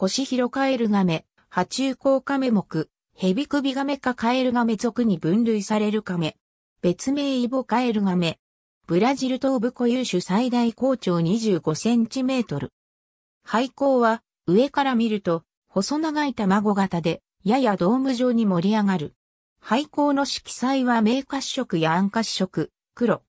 コシヒロカエルガメ、波中甲カメ目、ヘビクビガメかカエルガメ属に分類されるカメ。別名イボカエルガメ。ブラジル東部固有種最大高長25センチメートル。廃校は上から見ると細長い卵型でややドーム状に盛り上がる。廃校の色彩は明褐色や暗褐色、黒。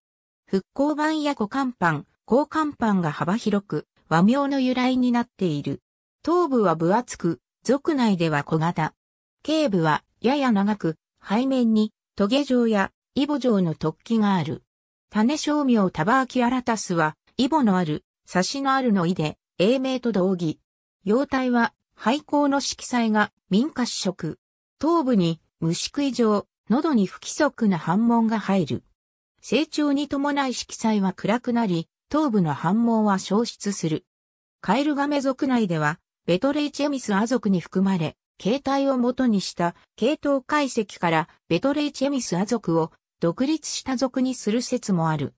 復興版や古乾板、高乾板が幅広く和名の由来になっている。頭部は分厚く、族内では小型。頸部はやや長く、背面にトゲ状やイボ状の突起がある。種商名タバーキアラタスは、イボのある、サシのあるの意で、英名と同義。様態は、廃校の色彩が民家主食。頭部に虫食い状、喉に不規則な反問が入る。成長に伴い色彩は暗くなり、頭部の反問は消失する。カエルガメ族内では、ベトレイチェミスア族に含まれ、形態を元にした系統解析からベトレイチェミスア族を独立した族にする説もある。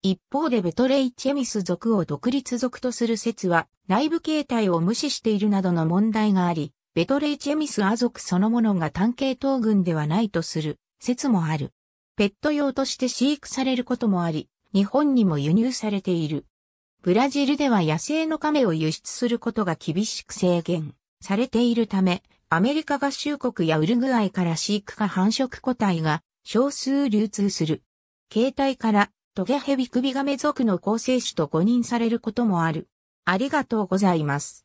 一方でベトレイチェミス族を独立族とする説は内部形態を無視しているなどの問題があり、ベトレイチェミスア族そのものが単系統群ではないとする説もある。ペット用として飼育されることもあり、日本にも輸入されている。ブラジルでは野生の亀を輸出することが厳しく制限されているため、アメリカ合衆国やウルグアイから飼育か繁殖個体が少数流通する。形態からトゲヘビクビガメ属の構成種と誤認されることもある。ありがとうございます。